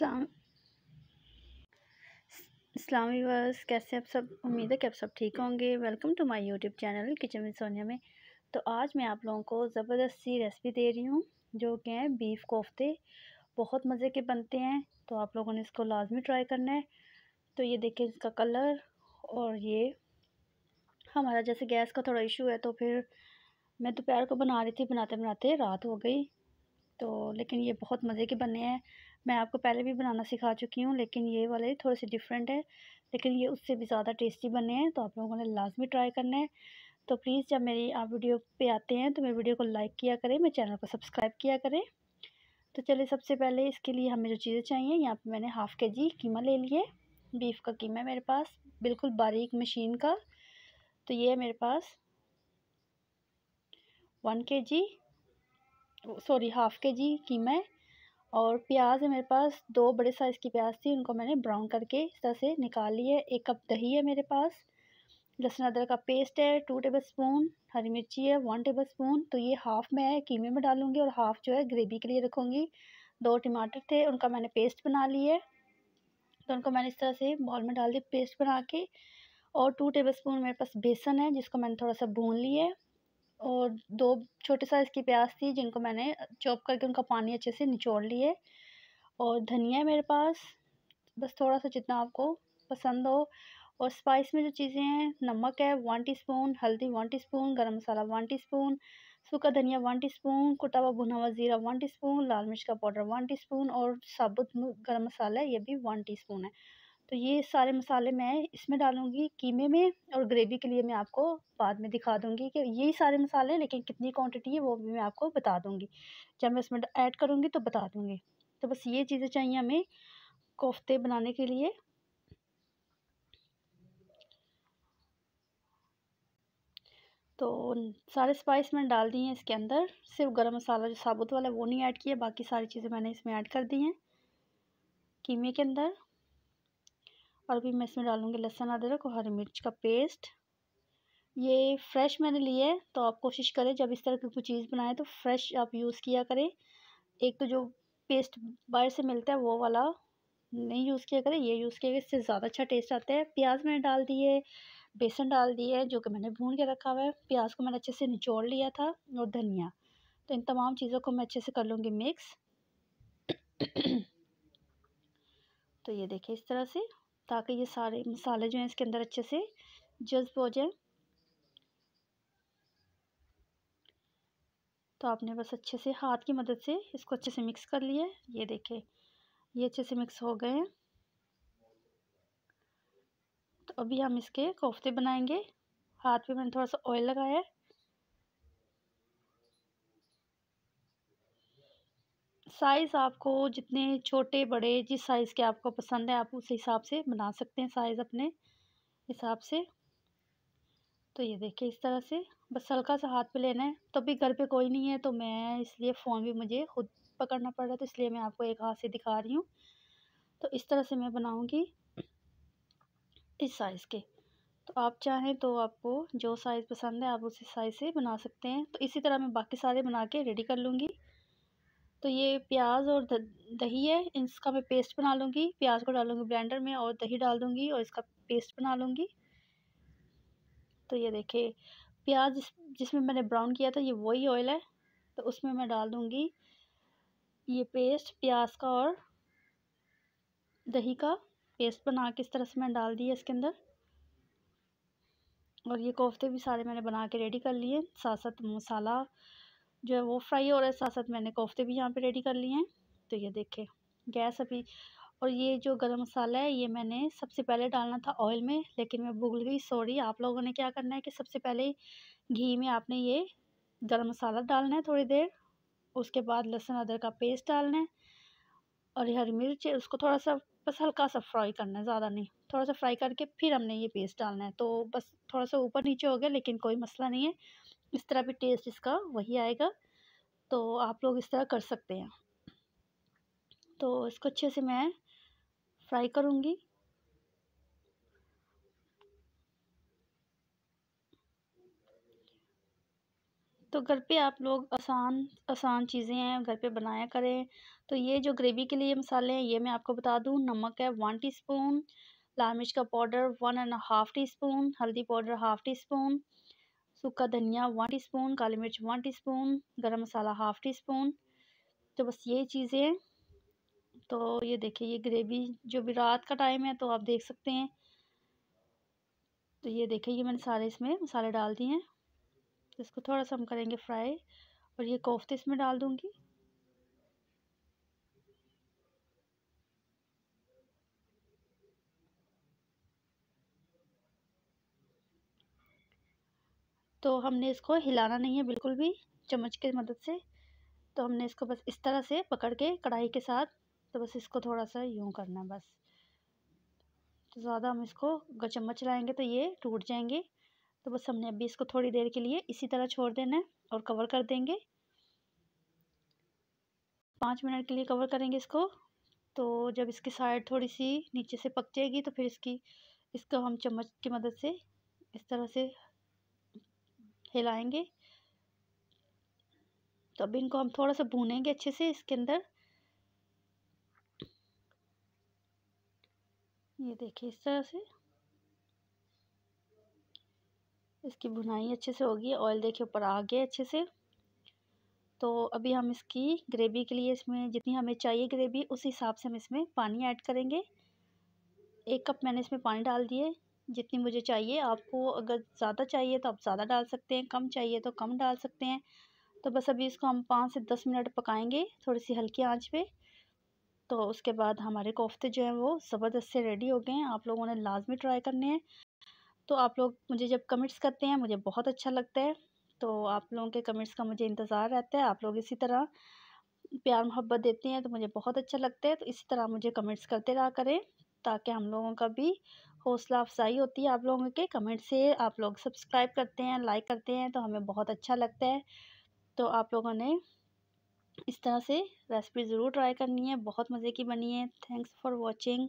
अस्सलाम इस्लाम कैसे आप सब उम्मीद है कि आप सब ठीक होंगे welcome to my YouTube channel kitchen में सोनिया में तो आज मैं आप लोगों को ज़बरदस्त सी रेसिपी दे रही हूँ जो कि हैं बीफ कोफ्ते बहुत मज़े के बनते हैं तो आप लोगों ने इसको लाजमी ट्राई करना है तो ये देखें इसका कलर और ये हमारा जैसे गैस का थोड़ा इशू है तो फिर मैं दोपहर को बना रही थी बनाते बनाते रात हो गई तो लेकिन ये बहुत मज़े के बने हैं मैं आपको पहले भी बनाना सिखा चुकी हूँ लेकिन ये वाले थोड़े से डिफरेंट है लेकिन ये उससे भी ज़्यादा टेस्टी बने हैं तो आप लोगों ने लाजमी ट्राई करना है तो प्लीज़ जब मेरी आप वीडियो पे आते हैं तो मेरी वीडियो को लाइक किया करें मेरे चैनल को सब्सक्राइब किया करें तो चलिए सबसे पहले इसके लिए हमें जो चीज़ें चाहिए यहाँ पर मैंने हाफ़ के जी कीमा ले लिए बीफ का कीमा है मेरे पास बिल्कुल बारीक मशीन का तो ये है मेरे पास वन के जी सॉरी हाफ़ के जी कीमा है और प्याज है मेरे पास दो बड़े साइज़ की प्याज थी उनको मैंने ब्राउन करके इस तरह से निकाल ली है एक कप दही है मेरे पास लहसुन अदरक का पेस्ट है टू टेबल स्पून हरी मिर्ची है वन टेबल स्पून तो ये हाफ़ मैं कीमे में डालूंगी और हाफ़ जो है ग्रेवी के लिए रखूँगी दो टमाटर थे उनका मैंने पेस्ट बना लिया है तो उनको मैंने इस तरह से बॉल में डाल दी पेस्ट बना के और टू टेबल स्पून मेरे पास बेसन है जिसको मैंने थोड़ा सा भून लिया है और दो छोटे साइज़ की प्याज थी जिनको मैंने चॉप करके उनका पानी अच्छे से निचोड़ लिए और धनिया है मेरे पास बस थोड़ा सा जितना आपको पसंद हो और स्पाइस में जो चीज़ें हैं नमक है वन टीस्पून हल्दी one teaspoon garam masala one teaspoon सूखा धनिया वन टीस्पून कुटा हुआ भुना हुआ ज़ीरा वन टीस्पून लाल मिर्च का पाउडर वन टीस्पून और साबुत गरम मसाला ये भी वन टीस्पून है तो ये सारे मसाले मैं इसमें डालूँगी कीमे में और ग्रेवी के लिए मैं आपको बाद में दिखा दूँगी कि यही सारे मसाले लेकिन कितनी क्वांटिटी है वो भी मैं आपको बता दूँगी जब मैं इसमें ऐड करूँगी तो बता दूँगी तो बस ये चीज़ें चाहिए हमें कोफ्ते बनाने के लिए तो सारे स्पाइस मैंने डाल दिए हैं इसके अंदर सिर्फ गर्म मसाला जो साबुत वाला वो नहीं ऐड किया बाकी सारी चीज़ें मैंने इसमें ऐड कर दी हैं कीमे के अंदर और अभी मैं इसमें डालूँगी लहसुन अदरक और हरी मिर्च का पेस्ट ये फ्रेश मैंने लिया है तो आप कोशिश करें जब इस तरह की कोई चीज़ बनाएं तो फ्रेश आप यूज़ किया करें एक तो जो पेस्ट बाहर से मिलता है वो वाला नहीं यूज़ किया करें ये यूज़ किया इससे ज़्यादा अच्छा टेस्ट आता है प्याज मैंने डाल दी है बेसन डाल दिए जो कि मैंने भून के रखा हुआ है प्याज को मैंने अच्छे से निचोड़ लिया था और धनिया तो इन तमाम चीज़ों को मैं अच्छे से कर लूँगी मिक्स तो ये देखिए इस तरह से ताकि ये सारे मसाले जो हैं इसके अंदर अच्छे से जज्ब हो जाए तो आपने बस अच्छे से हाथ की मदद से इसको अच्छे से मिक्स कर लिया ये देखे ये अच्छे से मिक्स हो गए हैं तो अभी हम इसके कोफ्ते बनाएंगे हाथ पे मैंने थोड़ा सा ऑयल लगाया है साइज़ आपको जितने छोटे बड़े जिस साइज़ के आपको पसंद है आप उस हिसाब से बना सकते हैं साइज़ अपने हिसाब से तो ये देखिए इस तरह से बस हल्का सा हाथ पे लेना है तो अभी घर पे कोई नहीं है तो मैं इसलिए फ़ोन भी मुझे खुद पकड़ना पड़ रहा है तो इसलिए मैं आपको एक हाथ से दिखा रही हूँ तो इस तरह से मैं बनाऊँगी इस साइज़ के तो आप चाहें तो आपको जो साइज़ पसंद है आप उसी साइज़ से बना सकते हैं तो इसी तरह मैं बाकी सारे बना के रेडी कर लूँगी तो ये प्याज और दही है इसका मैं पेस्ट बना लूँगी प्याज को डालूँगी ब्लेंडर में और दही डाल दूँगी और इसका पेस्ट बना लूँगी तो ये देखिए प्याज जिस जिसमें मैंने ब्राउन किया था ये वही ऑयल है तो उसमें मैं डाल दूँगी ये पेस्ट प्याज का और दही का पेस्ट बना के इस तरह से मैंने डाल दिया इसके अंदर और ये कोफ्ते भी सारे मैंने बना के रेडी कर लिए साथ साथ मसाला जो है वो फ्राई हो रहा है साथ साथ मैंने कोफ्ते भी यहाँ पे रेडी कर लिए हैं तो ये देखें गैस अभी और ये जो गरम मसाला है ये मैंने सबसे पहले डालना था ऑयल में लेकिन मैं भूल गई सॉरी आप लोगों ने क्या करना है कि सबसे पहले घी में आपने ये गरम मसाला डालना है थोड़ी देर उसके बाद लहसुन अदरक का पेस्ट डालना है और हरी मिर्च उसको थोड़ा सा बस हल्का सा फ्राई करना है ज़्यादा नहीं थोड़ा सा फ्राई करके फिर हमने ये पेस्ट डालना है तो बस थोड़ा सा ऊपर नीचे हो गया लेकिन कोई मसला नहीं है इस तरह भी टेस्ट इसका वही आएगा तो आप लोग इस तरह कर सकते हैं तो इसको अच्छे से मैं फ्राई करूँगी तो घर पे आप लोग आसान आसान चीज़ें हैं घर पे बनाया करें तो ये जो ग्रेवी के लिए मसाले हैं ये मैं आपको बता दूँ नमक है वन टीस्पून लाल मिर्च का powder one and half teaspoon हल्दी पाउडर हाफ़ टी स्पून सूखा धनिया वन टीस्पून काली मिर्च वन टीस्पून गरम मसाला हाफ़ टी स्पून तो बस ये चीज़ें तो ये देखिए ये ग्रेवी जो भी रात का टाइम है तो आप देख सकते हैं तो ये देखिए ये मैंने सारे इसमें मसाले डाल दिए हैं इसको थोड़ा सा हम करेंगे फ्राई और ये कोफ्ते इसमें डाल दूँगी तो हमने इसको हिलाना नहीं है बिल्कुल भी चम्मच की मदद से तो हमने इसको बस इस तरह से पकड़ के कढ़ाई के साथ तो बस इसको थोड़ा सा यूँ करना है बस तो ज़्यादा हम इसको अगर चम्मच लाएँगे तो ये टूट जाएंगे तो बस हमने अभी इसको थोड़ी देर के लिए इसी तरह छोड़ देना है और कवर कर देंगे पाँच मिनट के लिए कवर करेंगे इसको तो जब इसकी साइड थोड़ी सी नीचे से पक जाएगी तो फिर इसकी इसको हम चम्मच की मदद से इस तरह से हिलाएंगे तो अब इनको हम थोड़ा सा भूनेंगे अच्छे से इसके अंदर ये देखिए इस तरह से इसकी भुनाई अच्छे से होगी ऑयल देखिए ऊपर आ गया अच्छे से तो अभी हम इसकी ग्रेवी के लिए इसमें जितनी हमें चाहिए ग्रेवी उस हिसाब से हम इसमें पानी ऐड करेंगे एक कप मैंने इसमें पानी डाल दिए जितनी मुझे चाहिए आपको अगर ज़्यादा चाहिए तो आप ज़्यादा डाल सकते हैं कम चाहिए तो कम डाल सकते हैं तो बस अभी इसको हम पाँच से दस मिनट पकाएंगे थोड़ी सी हल्की आंच पे तो उसके बाद हमारे कोफ्ते जो हैं वो ज़बरदस्त से रेडी हो गए हैं आप लोगों ने लाजमी ट्राई करने हैं तो आप लोग मुझे जब कमेंट्स करते हैं मुझे बहुत अच्छा लगता है तो आप लोगों के कमेंट्स का मुझे इंतज़ार रहता है आप लोग इसी तरह प्यार मोहब्बत देते हैं तो मुझे बहुत अच्छा लगता है तो इसी तरह मुझे कमेंट्स करते रहा करें ताकि हम लोगों का भी हौसला अफजाई होती है आप लोगों के कमेंट से आप लोग सब्सक्राइब करते हैं लाइक करते हैं तो हमें बहुत अच्छा लगता है तो आप लोगों ने इस तरह से रेसिपी ज़रूर ट्राई करनी है बहुत मज़े की बनी है थैंक्स फॉर वॉचिंग